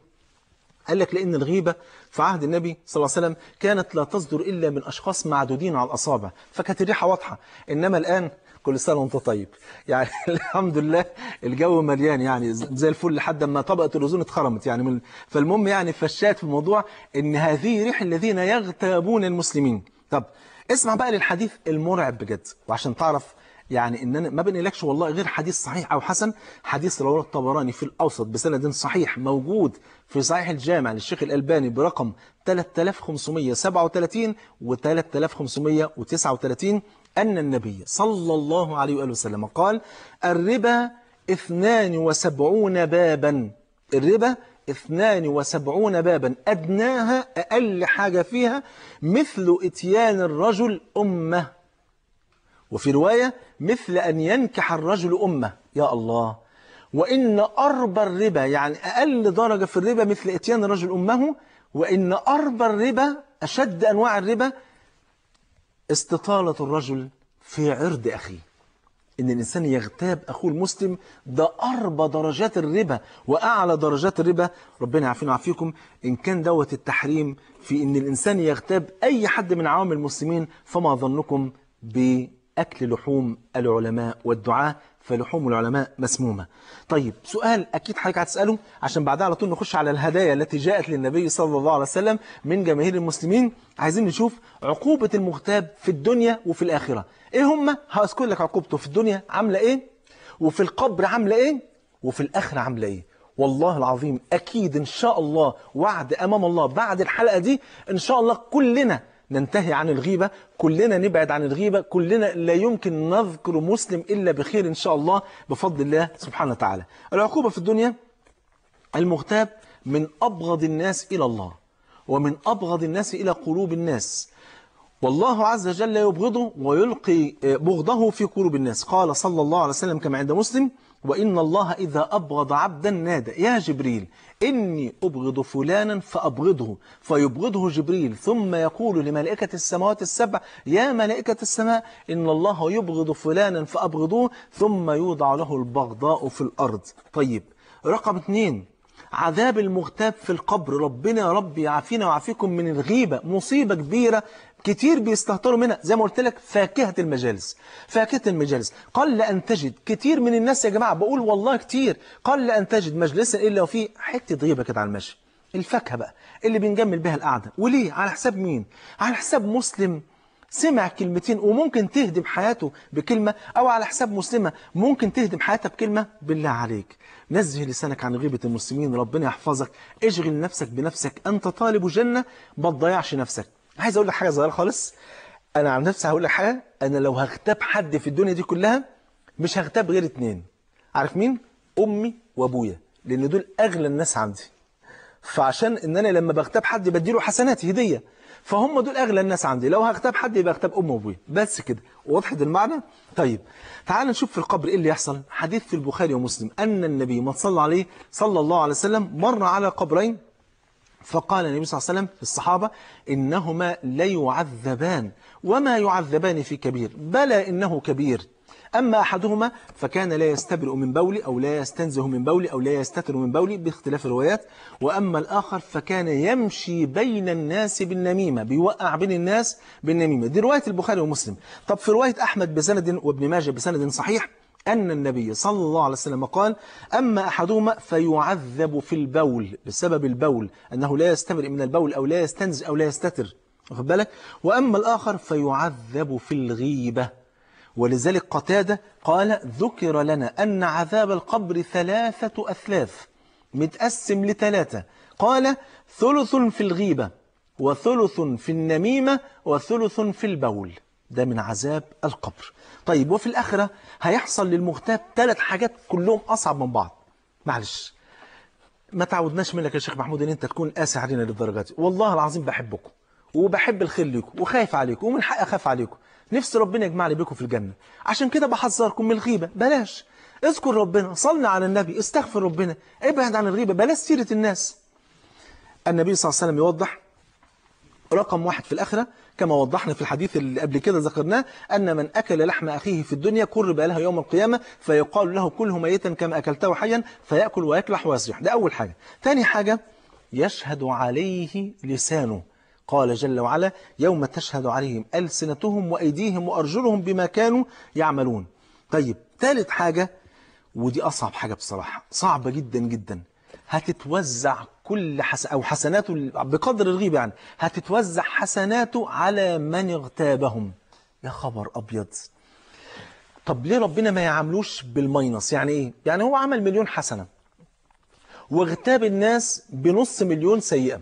قال لك لأن الغيبة في عهد النبي صلى الله عليه وسلم كانت لا تصدر إلا من أشخاص معدودين على الأصابع فكانت الريحة واضحة إنما الآن كل سنة وانت طيب يعني <laughs> الحمد لله الجو مليان يعني زي الفل لحد ما طبقة الأوزون اتخرمت يعني من فالمهم يعني فشات في الموضوع ان هذه ريح الذين يغتابون المسلمين طب اسمع بقى للحديث المرعب بجد وعشان تعرف يعني ان انا ما بنقلكش والله غير حديث صحيح او حسن حديث رواه الطبراني في الاوسط بسند صحيح موجود في صحيح الجامع للشيخ الالباني برقم 3537 و 3539 أن النبي صلى الله عليه وآله وسلم قال الربا اثنان وسبعون بابا الربا اثنان وسبعون بابا أدناها أقل حاجة فيها مثل اتيان الرجل أمة وفي رواية مثل أن ينكح الرجل أمة يا الله وإن أربى الربا يعني أقل درجة في الربا مثل اتيان الرجل أمه وإن أربى الربا أشد أنواع الربا استطالة الرجل في عرض أخيه إن الإنسان يغتاب أخوه المسلم ده أربى درجات الربا وأعلى درجات الربا ربنا يعافينا ويعافيكم إن كان دوت التحريم في إن الإنسان يغتاب أي حد من عوام المسلمين فما ظنكم بالربا أكل لحوم العلماء والدعاء فلحوم العلماء مسمومة طيب سؤال أكيد حضرتك هتسأله عشان بعدها على طول نخش على الهدايا التي جاءت للنبي صلى الله عليه وسلم من جماهير المسلمين عايزين نشوف عقوبة المغتاب في الدنيا وفي الآخرة إيه هم هأذكر لك عقوبته في الدنيا عاملة إيه وفي القبر عاملة إيه وفي الآخرة عاملة إيه والله العظيم أكيد إن شاء الله وعد أمام الله بعد الحلقة دي إن شاء الله كلنا ننتهي عن الغيبة كلنا نبعد عن الغيبة كلنا لا يمكن نذكر مسلم إلا بخير إن شاء الله بفضل الله سبحانه وتعالى العقوبة في الدنيا المغتاب من أبغض الناس إلى الله ومن أبغض الناس إلى قلوب الناس والله عز وجل يبغضه ويلقي آه، بغضه في قلوب الناس قال صلى الله عليه وسلم كما عند مسلم وإن الله إذا أبغض عبدا نادى يا جبريل إني أبغض فلانا فأبغضه فيبغضه جبريل ثم يقول لملائكة السماوات السبع يا ملائكة السماء إن الله يبغض فلانا فأبغضوه ثم يوضع له البغضاء في الأرض طيب رقم اثنين عذاب المغتاب في القبر ربنا يا رب يعافينا ويعافيكم من الغيبة مصيبة كبيرة كتير بيستهتروا منها زي ما قلت لك فاكهة المجالس فاكهة المجالس قل أن تجد كتير من الناس يا جماعة بقول والله كتير قل أن تجد مجلسا إلا وفيه حتة ضيبة كده على المشي الفاكهة بقى اللي بنجمل بها القعدة وليه على حساب مين على حساب مسلم سمع كلمتين وممكن تهدم حياته بكلمة أو على حساب مسلمة ممكن تهدم حياتها بكلمة بالله عليك نزه لسانك عن غيبة المسلمين ربنا يحفظك اشغل نفسك بنفسك أنت طالب جنة ما تضيعش نفسك عايز اقول لك حاجه صغيره خالص انا عن نفسي هقول لك حاجه انا لو هغتاب حد في الدنيا دي كلها مش هغتاب غير اتنين عارف مين امي وابويا لان دول اغلى الناس عندي فعشان ان انا لما بغتاب حد بديله حسنات هديه فهم دول اغلى الناس عندي لو هغتاب حد يبقى اغتاب امي وابويا بس كده وضحت المعنى طيب تعال نشوف في القبر ايه اللي يحصل حديث في البخاري ومسلم ان النبي ما صلى عليه صلى الله عليه وسلم مر على قبرين فقال النبي صلى الله عليه وسلم للصحابة إنهما ليعذبان وما يعذبان في كبير بلى إنه كبير أما أحدهما فكان لا يستبرئ من بولي أو لا يستنزه من بولي أو لا يستتر من بولي باختلاف الروايات وأما الآخر فكان يمشي بين الناس بالنميمة بيوقع بين الناس بالنميمة دي رواية البخاري ومسلم طب في رواية أحمد بسند وابن ماجه بسند صحيح أن النبي صلى الله عليه وسلم قال أما أحدهما فيعذب في البول بسبب البول أنه لا يستمر من البول أو لا يستنزف أو لا يستتر بالك وأما الآخر فيعذب في الغيبة ولذلك قتادة قال ذكر لنا أن عذاب القبر ثلاثة أثلاث متقسم لثلاثة قال ثلث في الغيبة وثلث في النميمة وثلث في البول ده من عذاب القبر طيب وفي الآخرة هيحصل للمغتاب ثلاث حاجات كلهم أصعب من بعض معلش ما تعودناش منك يا شيخ محمود ان انت تكون قاسي علينا للدرجه دي والله العظيم بحبكم وبحب الخير ليكم وخايف عليكم ومن حقي اخاف عليكم نفسي ربنا لي بيكم في الجنه عشان كده بحذركم من الغيبه بلاش اذكر ربنا صلي على النبي استغفر ربنا ابعد عن الغيبه بلاش سيره الناس النبي صلى الله عليه وسلم يوضح رقم واحد في الاخره كما وضحنا في الحديث اللي قبل كده ذكرناه أن من أكل لحم أخيه في الدنيا قرب لها يوم القيامة فيقال له كله ميتا كما أكلته حيا فيأكل ويكلح ويصيح ده أول حاجة ثاني حاجة يشهد عليه لسانه قال جل وعلا يوم تشهد عليهم ألسنتهم وأيديهم وأرجلهم بما كانوا يعملون طيب ثالث حاجة ودي أصعب حاجة بصراحة صعبة جدا جدا هتتوزع كل حس أو حسناته بقدر الغيبة يعني هتتوزع حسناته على من اغتابهم يا خبر أبيض طب ليه ربنا ما يعاملوش بالماينس يعني إيه؟ يعني هو عمل مليون حسنة واغتاب الناس بنص مليون سيئة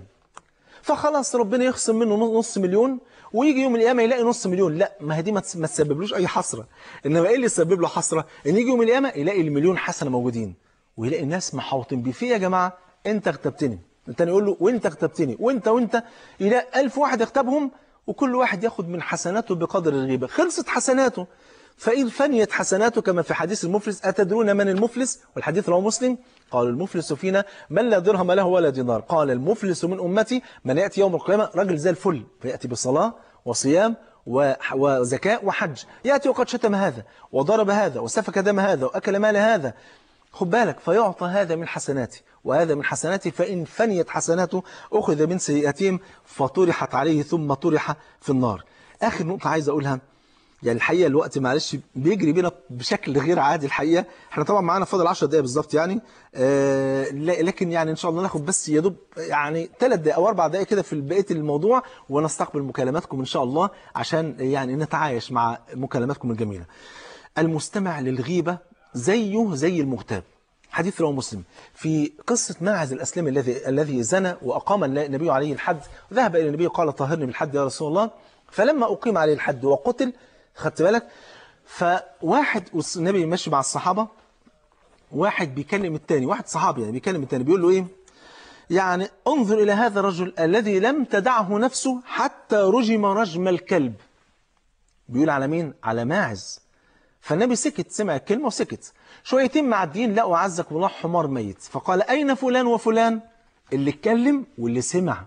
فخلاص ربنا يخصم منه نص مليون ويجي يوم القيامه يلاقي نص مليون لا ما هي دي ما تسببلوش اي حسره انما ايه اللي يسبب له حسره ان يجي يوم القيامه يلاقي المليون حسنه موجودين ويلاقي الناس محاوطين بيه في يا جماعه انت اغتبتني التاني يقول له وانت اغتبتني وانت وانت يلاقي ألف واحد اغتابهم وكل واحد ياخد من حسناته بقدر الغيبه خلصت حسناته فإن فنيت حسناته كما في حديث المفلس أتدرون من المفلس والحديث رواه مسلم قال المفلس فينا من لا درهم له ولا دينار قال المفلس من أمتي من يأتي يوم القيامة رجل زي الفل فيأتي بصلاة وصيام وزكاة وحج يأتي وقد شتم هذا وضرب هذا وسفك دم هذا وأكل مال هذا خد بالك فيعطى هذا من حسناته وهذا من حسناته فإن فنيت حسناته أخذ من سيئتهم فطرحت عليه ثم طرح في النار آخر نقطة عايز أقولها يعني الحقيقة الوقت معلش بيجري بينا بشكل غير عادي الحقيقة احنا طبعا معانا فاضل 10 دقايق بالظبط يعني آه لكن يعني ان شاء الله ناخد بس يا دوب يعني ثلاث دقايق او اربع دقايق كده في بقية الموضوع ونستقبل مكالماتكم ان شاء الله عشان يعني نتعايش مع مكالماتكم الجميلة المستمع للغيبة زيه زي المغتاب حديث رواه مسلم في قصة معز الأسلام الذي الذي زنى وأقام النبي عليه الحد ذهب إلى النبي قال طهرني بالحد يا رسول الله فلما أقيم عليه الحد وقتل خدت بالك فواحد النبي ماشي مع الصحابة واحد بيكلم الثاني واحد صحابي يعني بيكلم الثاني بيقول له إيه يعني انظر إلى هذا الرجل الذي لم تدعه نفسه حتى رجم رجم الكلب بيقول على مين على ماعز فالنبي سكت سمع الكلمة وسكت شويتين معديين لقوا عزك والله حمار ميت فقال أين فلان وفلان اللي اتكلم واللي سمع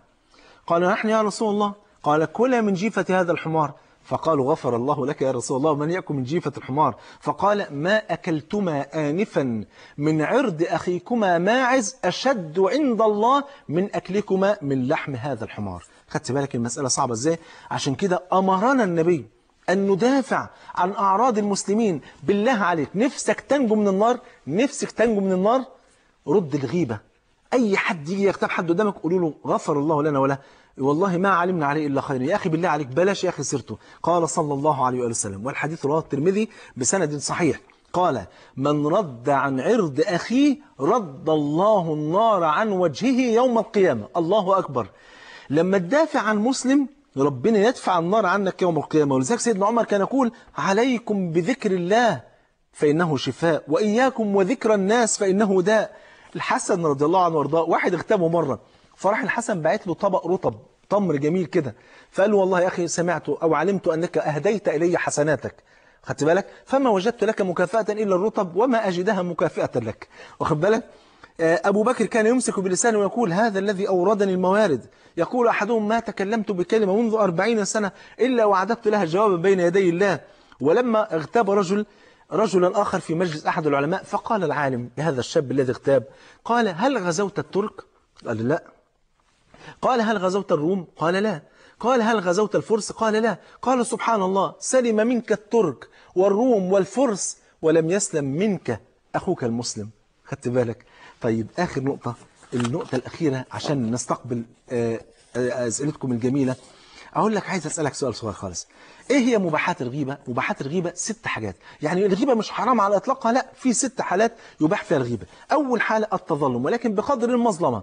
قالوا نحن يا رسول الله قال كل من جيفة هذا الحمار فقالوا غفر الله لك يا رسول الله من يأكل من جيفة الحمار فقال ما أكلتما آنفا من عرض أخيكما ماعز أشد عند الله من أكلكما من لحم هذا الحمار خدت بالك المسألة صعبة ازاي عشان كده أمرنا النبي أن ندافع عن أعراض المسلمين بالله عليك نفسك تنجو من النار نفسك تنجو من النار رد الغيبة أي حد يجي يغتاب حد قدامك قولوا له غفر الله لنا وله والله ما علمنا عليه إلا خير يا أخي بالله عليك بلاش يا أخي سيرته قال صلى الله عليه وآله وسلم والحديث رواه الترمذي بسند صحيح قال من رد عن عرض أخيه رد الله النار عن وجهه يوم القيامة الله أكبر لما تدافع عن مسلم ربنا يدفع النار عنك يوم القيامة ولذلك سيدنا عمر كان يقول عليكم بذكر الله فإنه شفاء وإياكم وذكر الناس فإنه داء الحسن رضي الله عنه وارضاه واحد اغتابه مرة فراح الحسن بعت له طبق رطب تمر جميل كده فقال له والله يا أخي سمعت أو علمت أنك أهديت إلي حسناتك خدت بالك فما وجدت لك مكافأة إلا الرطب وما أجدها مكافأة لك واخد بالك آه، أبو بكر كان يمسك بلسانه ويقول هذا الذي أوردني الموارد يقول أحدهم ما تكلمت بكلمة منذ أربعين سنة إلا وعددت لها جوابا بين يدي الله ولما اغتاب رجل رجلا آخر في مجلس أحد العلماء فقال العالم لهذا الشاب الذي اغتاب قال هل غزوت الترك؟ قال لا قال هل غزوت الروم؟ قال لا قال هل غزوت الفرس؟ قال لا قال سبحان الله سلم منك الترك والروم والفرس ولم يسلم منك أخوك المسلم خدت بالك طيب آخر نقطة النقطة الأخيرة عشان نستقبل آه، آه، أسئلتكم الجميلة أقول لك عايز أسألك سؤال صغير خالص إيه هي مباحات الغيبة؟ مباحات الغيبة ست حاجات يعني الغيبة مش حرام على إطلاقها لا في ست حالات يباح فيها الغيبة أول حالة التظلم ولكن بقدر المظلمة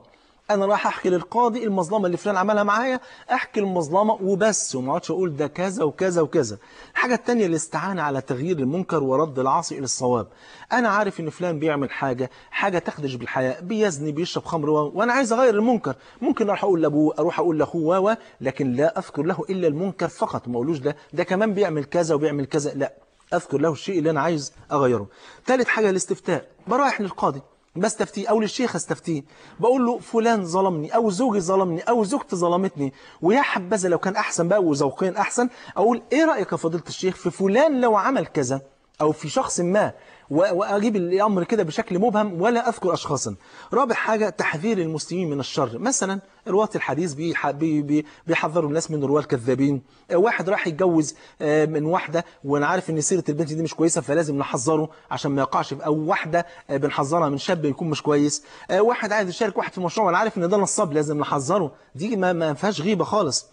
انا رايح احكي للقاضي المظلمه اللي فلان عملها معايا احكي المظلمه وبس وما اقعدش اقول ده كذا وكذا وكذا الحاجه الثانيه الاستعانه على تغيير المنكر ورد العاصي الى الصواب انا عارف ان فلان بيعمل حاجه حاجه تخدش بالحياه بيزني بيشرب خمر وانا عايز اغير المنكر ممكن اروح اقول لابوه اروح اقول لاخوه و لكن لا اذكر له الا المنكر فقط ما اقولوش ده ده كمان بيعمل كذا وبيعمل كذا لا اذكر له الشيء اللي انا عايز اغيره ثالث حاجه الاستفتاء برايح للقاضي بستفتيه أو للشيخ استفتيه بقول له فلان ظلمني أو زوجي ظلمني أو زوجتي ظلمتني ويا حبذا لو كان أحسن بقى وزوقين أحسن أقول إيه رأيك يا فضيله الشيخ في فلان لو عمل كذا أو في شخص ما وأجيب الأمر كده بشكل مبهم ولا أذكر أشخاصا رابع حاجة تحذير المسلمين من الشر مثلا رواة الحديث بيحذروا الناس من رواة الكذابين واحد راح يتجوز آه، من واحدة وانا عارف ان سيرة البنت دي مش كويسة فلازم نحذره عشان ما يقعش في او واحدة آه، بنحذرها من شاب يكون مش كويس آه، واحد عايز يشارك واحد في مشروع وانا عارف ان ده نصاب لازم نحذره دي ما فيهاش غيبة خالص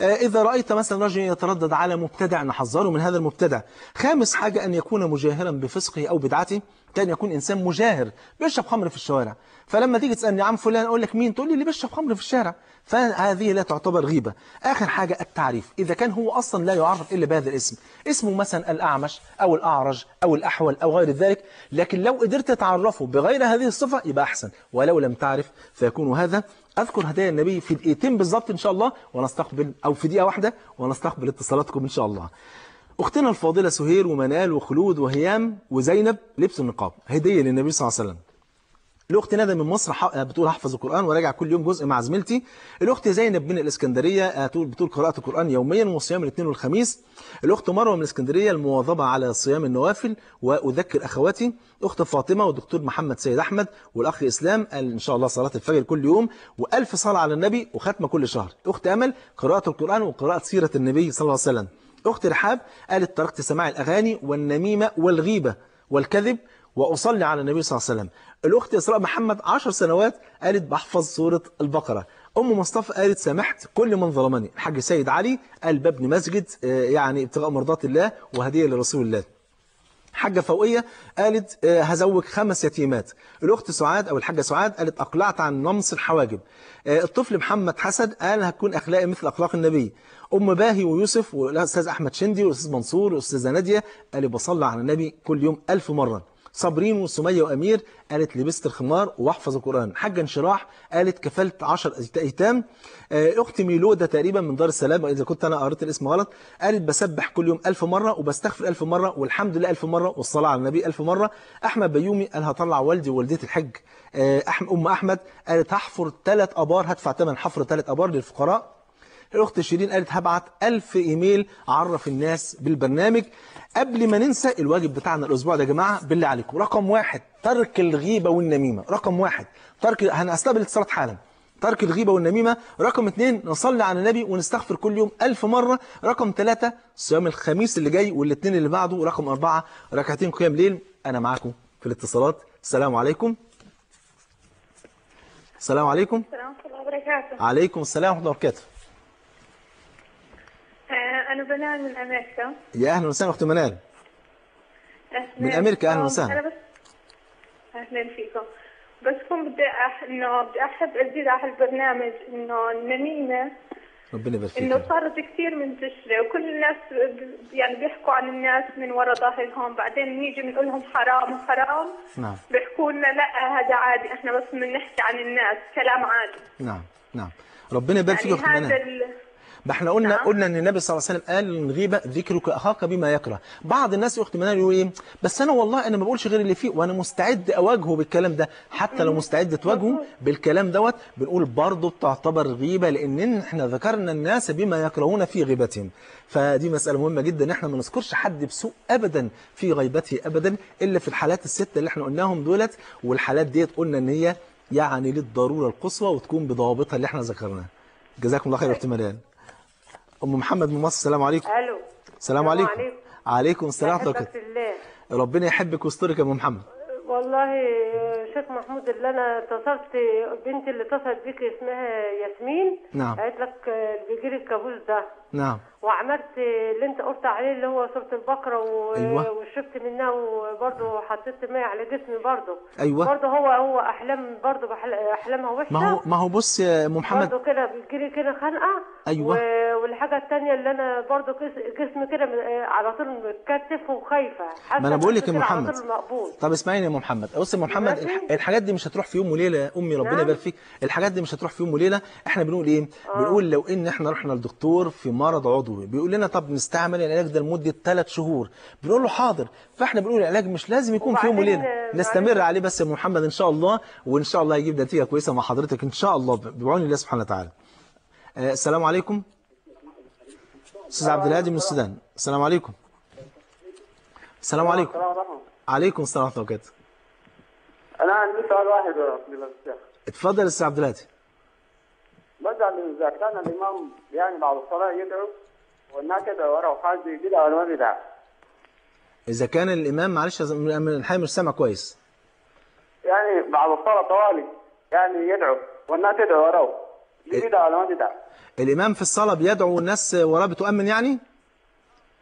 آه، إذا رأيت مثلا رجل يتردد على مبتدع نحذره من هذا المبتدع خامس حاجة أن يكون مجاهرا بفسقه أو بدعته كان يكون إنسان مجاهر بيشرب خمر في الشوارع فلما تيجي تسألني عن فلان أقول لك مين تقول لي اللي بيشرب خمر في الشارع فهذه لا تعتبر غيبة آخر حاجة التعريف إذا كان هو أصلا لا يعرف إلا بهذا الاسم اسمه مثلا الأعمش أو الأعرج أو الأحول أو غير ذلك لكن لو قدرت تعرفه بغير هذه الصفة يبقى أحسن ولو لم تعرف فيكون هذا أذكر هدايا النبي في دقيقتين بالظبط إن شاء الله ونستقبل أو في دقيقة واحدة ونستقبل اتصالاتكم إن شاء الله أختنا الفاضلة سهير ومنال وخلود وهيام وزينب لبس النقاب هدية للنبي صلى الله عليه وسلم الاخت ندى من مصر آه، بتقول احفظ القران وراجع كل يوم جزء مع زميلتي الاخت زينب من الاسكندريه بتقول آه، بتقول قراءه القران يوميا وصيام الاثنين والخميس الاخت مروه من الاسكندريه المواظبه على صيام النوافل واذكر اخواتي اخت فاطمه والدكتور محمد سيد احمد والاخ اسلام قال ان شاء الله صلاه الفجر كل يوم والف صلاه على النبي وختمه كل شهر اخت امل قراءه القران وقراءه سيره النبي صلى الله عليه وسلم اخت رحاب قالت تركت سماع الاغاني والنميمه والغيبه والكذب وأصلي على النبي صلى الله عليه وسلم الأخت إسراء محمد عشر سنوات قالت بحفظ سورة البقرة أم مصطفى قالت سمحت كل من ظلمني الحاج سيد علي قال ببني مسجد آه، يعني ابتغاء مرضات الله وهدية لرسول الله حاجة فوقية قالت آه، هزوج خمس يتيمات الأخت سعاد أو الحاجة سعاد قالت أقلعت عن نمص الحواجب آه، الطفل محمد حسد قال هتكون أخلاقي مثل أخلاق النبي أم باهي ويوسف والأستاذ أحمد شندي والأستاذ منصور والأستاذة نادية قالوا بصلى على النبي كل يوم ألف مرة صابرين وسمية وأمير قالت لبست الخمار واحفظ القرآن حاجة انشراح قالت كفلت 10 أيتام آه، أختي ميلو ده تقريبا من دار السلام إذا كنت أنا قريت الاسم غلط قالت بسبح كل يوم 1000 مرة وبستغفر 1000 مرة والحمد لله 1000 مرة والصلاة على النبي 1000 مرة أحمد بيومي قال هطلع والدي ووالدية الحج آه، أم أحمد قالت هحفر ثلاث آبار هدفع ثمن حفر ثلاث آبار للفقراء الأخت شيرين قالت هبعت ألف إيميل عرف الناس بالبرنامج قبل ما ننسى الواجب بتاعنا الاسبوع ده يا جماعه بالله عليكم رقم واحد ترك الغيبه والنميمه رقم واحد ترك هنستقبل اتصالات حالا ترك الغيبة والنميمة رقم اثنين نصلي على النبي ونستغفر كل يوم ألف مرة رقم ثلاثة صيام الخميس اللي جاي والاثنين اللي بعده رقم أربعة ركعتين قيام ليل أنا معاكم في الاتصالات السلام عليكم السلام عليكم السلام ورحمة الله وبركاته عليكم السلام ورحمة الله وبركاته أنا بنان من أمريكا يا أهلا وسهلا أخت منال من أمريكا أهلا وسهلا أهلا فيكم بس كنت بدي أح... إنه بدي أحب أزيد على البرنامج إنه النميمة ربنا يبارك فيك إنه صارت كثير منتشرة وكل الناس يعني بيحكوا عن الناس من وراء ظهرهم بعدين نيجي بنقول لهم حرام حرام نعم بيحكوا لنا لا هذا عادي إحنا بس بنحكي عن الناس كلام عادي نعم نعم ربنا يبارك يعني فيك أخت منال ما احنا قلنا نعم. قلنا ان النبي صلى الله عليه وسلم قال الغيبه ذكرك اخاك بما يكره بعض الناس يا اختي منال يقول ايه بس انا والله انا ما بقولش غير اللي فيه وانا مستعد اواجهه بالكلام ده حتى لو مستعد تواجهه بالكلام دوت بنقول برضه بتعتبر غيبه لان احنا ذكرنا الناس بما يكرهون في غيبتهم فدي مساله مهمه جدا احنا ما نذكرش حد بسوء ابدا في غيبته ابدا الا في الحالات السته اللي احنا قلناهم دولت والحالات ديت قلنا ان هي يعني للضروره القصوى وتكون بضوابطها اللي احنا ذكرناها جزاكم الله خير يا اختي مريم ام محمد من مصر السلام عليكم الو السلام عليكم عليكم, السلام ورحمه الله ربنا يحبك ويسترك يا ام محمد والله شيخ محمود اللي انا اتصلت بنتي اللي اتصلت بيك اسمها ياسمين نعم قالت لك بيجي لي الكابوس ده نعم وعملت اللي انت قلت عليه اللي هو سوره البقره و... أيوة. وشفت منها وبرده حطيت ميه على جسمي برده ايوه برده هو هو احلام برده بحل... احلامها وحشه ما هو ما هو بص يا ام محمد برده كده بتجيلي كده خنقه ايوه و... والحاجه الثانيه اللي انا برضه جسمي كده آه، على طول متكتف وخايفه ما انا بقول لك يا ام محمد طب اسمعيني يا ام محمد بص يا ام محمد الح... الحاجات دي مش هتروح في يوم وليله يا امي ربنا نعم. يبارك فيك الحاجات دي مش هتروح في يوم وليله احنا بنقول ايه آه. بنقول لو ان احنا رحنا لدكتور في مرض عضوي بيقول لنا طب نستعمل العلاج ده لمده ثلاث شهور بنقول له حاضر فاحنا بنقول العلاج مش لازم يكون في يوم وليله نستمر عليه بس يا محمد ان شاء الله وان شاء الله هيجيب نتيجه كويسه مع حضرتك ان شاء الله بعون الله سبحانه وتعالى آه السلام عليكم استاذ عبد الهادي من السودان السلام عليكم السلام عليكم عليكم السلام ورحمه الله وبركاته انا عندي سؤال واحد يا رب اتفضل يا استاذ عبد الهادي مثلا اذا كان الامام يعني بعد الصلاه يدعو والناس تدعو ورا وحاجه بدعه ولا ما بيدعى اذا كان الامام معلش الحقيقه مش سامع كويس يعني بعد الصلاه طوالي يعني يدعو والناس تدعو وراه دي بدعه ولا ما بيدعى الامام في الصلاه بيدعو والناس وراه بتؤمن يعني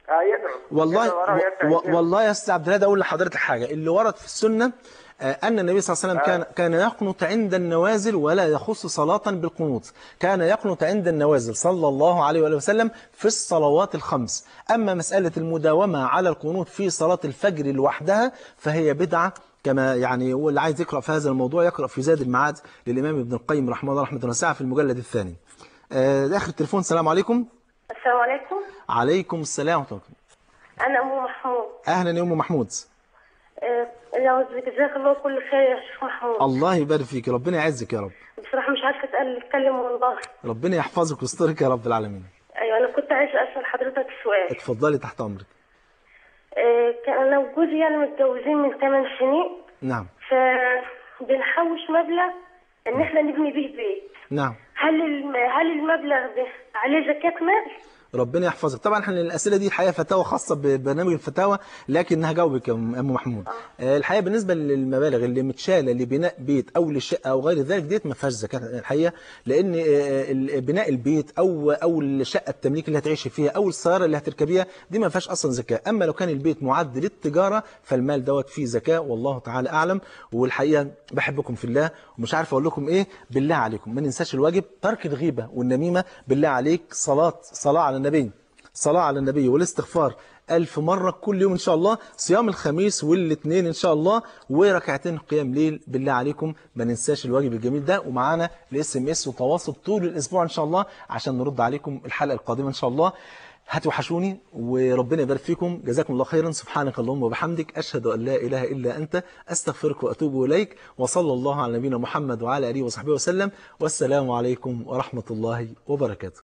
آه يدعو والله يدعو و... يدعو. والله يا استاذ عبد الهادي اقول لحضرتك حاجه اللي ورد في السنه أن النبي صلى الله عليه وسلم كان آه. كان يقنط عند النوازل ولا يخص صلاة بالقنوط كان يقنط عند النوازل صلى الله عليه وآله وسلم في الصلوات الخمس أما مسألة المداومة على القنوط في صلاة الفجر لوحدها فهي بدعة كما يعني واللي عايز يقرأ في هذا الموضوع يقرأ في زاد المعاد للإمام ابن القيم رحمه الله رحمة الله في المجلد الثاني آه آخر التليفون السلام عليكم السلام عليكم عليكم السلام ورحمة الله أنا أم محمود أهلا يا أم محمود أه، يعوزك جزاك الله كل خير يا شيخ الله يبارك فيك ربنا يعزك يا رب بصراحه مش عارفه اتكلم والله ربنا يحفظك ويسترك يا رب العالمين ايوه انا كنت عايزه اسال حضرتك سؤال اتفضلي تحت امرك ايه انا وجوزي يعني متجوزين من 8 سنين نعم فبنحوش مبلغ ان احنا نبني به بيت نعم هل هل المبلغ ده عليه زكاه مال؟ ربنا يحفظك طبعا احنا الاسئله دي الحقيقه فتاوى خاصه ببرنامج الفتاوى لكن هجاوبك يا ام محمود آه. آه، الحقيقه بالنسبه للمبالغ اللي متشاله لبناء بيت او للشقه او غير ذلك ديت ما فيهاش زكاه الحقيقه لان آه، بناء البيت او او الشقه التمليك اللي هتعيشي فيها او السياره اللي هتركبيها دي ما فيهاش اصلا زكاه اما لو كان البيت معد للتجاره فالمال دوت فيه زكاه والله تعالى اعلم والحقيقه بحبكم في الله ومش عارف اقول لكم ايه بالله عليكم ما ننساش الواجب ترك الغيبه والنميمه بالله عليك صلاه صلاه على النبي الصلاة على النبي والاستغفار ألف مرة كل يوم إن شاء الله صيام الخميس والاثنين إن شاء الله وركعتين قيام ليل بالله عليكم ما ننساش الواجب الجميل ده ومعانا الاس ام اس وتواصل طول الأسبوع إن شاء الله عشان نرد عليكم الحلقة القادمة إن شاء الله هتوحشوني وربنا يبارك فيكم جزاكم الله خيرا سبحانك اللهم وبحمدك أشهد أن لا إله إلا أنت أستغفرك وأتوب إليك وصلى الله على نبينا محمد وعلى آله وصحبه وسلم والسلام عليكم ورحمة الله وبركاته